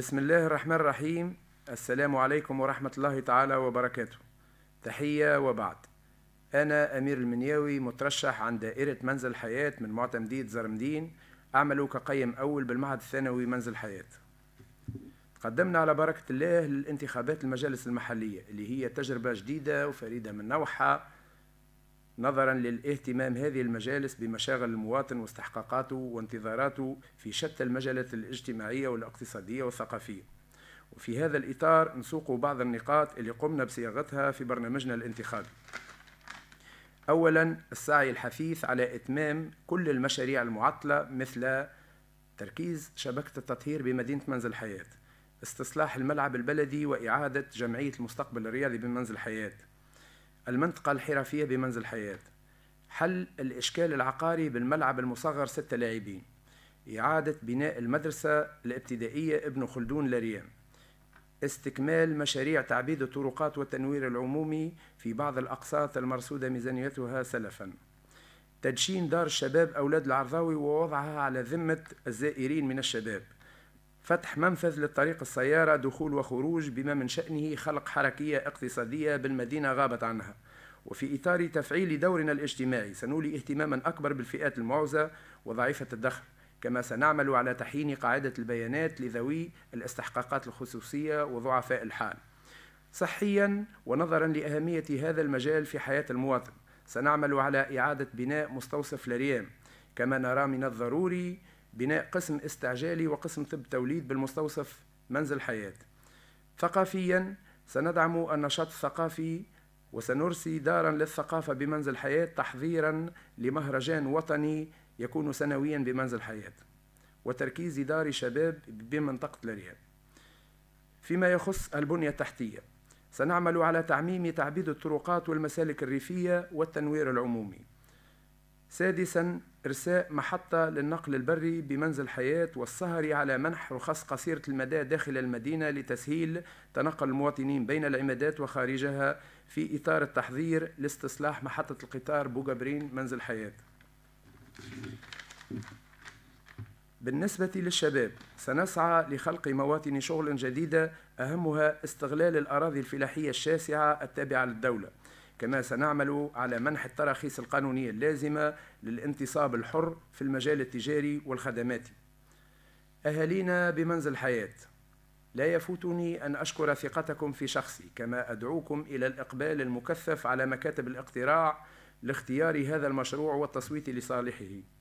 بسم الله الرحمن الرحيم السلام عليكم ورحمة الله تعالى وبركاته تحية وبعد أنا أمير المنياوي مترشح عن دائرة منزل حياة من معتمدية زرمدين أعمل كقيم أول بالمعهد الثانوي منزل حياة تقدمنا على بركة الله للانتخابات المجالس المحلية اللي هي تجربة جديدة وفريدة من نوعها نظرا للاهتمام هذه المجالس بمشاغل المواطن واستحقاقاته وانتظاراته في شتى المجالات الاجتماعية والاقتصادية والثقافية وفي هذا الإطار نسوق بعض النقاط اللي قمنا بصياغتها في برنامجنا الانتخابي أولا السعي الحثيث على إتمام كل المشاريع المعطلة مثل تركيز شبكة التطهير بمدينة منزل الحياه، استصلاح الملعب البلدي وإعادة جمعية المستقبل الرياضي بمنزل الحياه. المنطقة الحرفية بمنزل حياة حل الإشكال العقاري بالملعب المصغر ستة لاعبين إعادة بناء المدرسة الابتدائية ابن خلدون لريام استكمال مشاريع تعبيد الطرقات والتنوير العمومي في بعض الأقساط المرصودة ميزانيتها سلفا تدشين دار الشباب أولاد العرضاوي ووضعها على ذمة الزائرين من الشباب فتح منفذ للطريق السيارة دخول وخروج بما من شأنه خلق حركية اقتصادية بالمدينة غابت عنها وفي إطار تفعيل دورنا الاجتماعي سنولي اهتماما أكبر بالفئات المعوزة وضعيفة الدخل كما سنعمل على تحيين قاعدة البيانات لذوي الاستحقاقات الخصوصية وضعفاء الحال صحيا ونظرا لأهمية هذا المجال في حياة المواطن سنعمل على إعادة بناء مستوصف لريام كما نرى من الضروري بناء قسم استعجالي وقسم طب توليد بالمستوصف منزل حياة ثقافيا سندعم النشاط الثقافي وسنرسي دارا للثقافة بمنزل حياة تحضيرا لمهرجان وطني يكون سنويا بمنزل حياة وتركيز دار شباب بمنطقة الرياض فيما يخص البنية التحتية سنعمل على تعميم تعبيد الطرقات والمسالك الريفية والتنوير العمومي سادسا إرساء محطة للنقل البري بمنزل حياة والسهر على منح رخص قصيرة المدى داخل المدينة لتسهيل تنقل المواطنين بين العمادات وخارجها في إطار التحضير لاستصلاح محطة القطار بوغابرين منزل حياة بالنسبة للشباب سنسعى لخلق مواطن شغل جديدة أهمها استغلال الأراضي الفلاحية الشاسعة التابعة للدولة كما سنعمل على منح التراخيص القانونية اللازمة للانتصاب الحر في المجال التجاري والخدماتي أهالينا بمنزل حياة لا يفوتني أن أشكر ثقتكم في شخصي كما أدعوكم إلى الإقبال المكثف على مكاتب الاقتراع لاختيار هذا المشروع والتصويت لصالحه